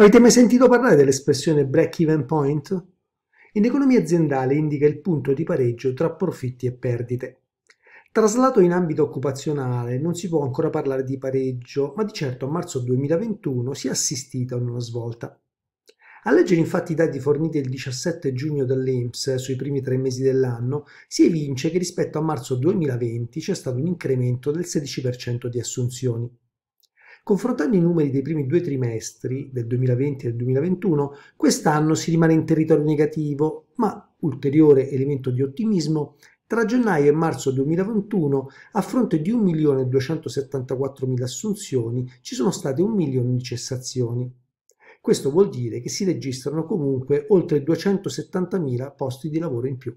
Avete mai sentito parlare dell'espressione break-even point? In economia aziendale indica il punto di pareggio tra profitti e perdite. Traslato in ambito occupazionale non si può ancora parlare di pareggio, ma di certo a marzo 2021 si è assistita a una svolta. A leggere infatti i dati forniti il 17 giugno dall'INPS sui primi tre mesi dell'anno, si evince che rispetto a marzo 2020 c'è stato un incremento del 16% di assunzioni. Confrontando i numeri dei primi due trimestri del 2020 e del 2021, quest'anno si rimane in territorio negativo, ma ulteriore elemento di ottimismo, tra gennaio e marzo 2021, a fronte di 1.274.000 assunzioni, ci sono state un milione di cessazioni. Questo vuol dire che si registrano comunque oltre 270.000 posti di lavoro in più.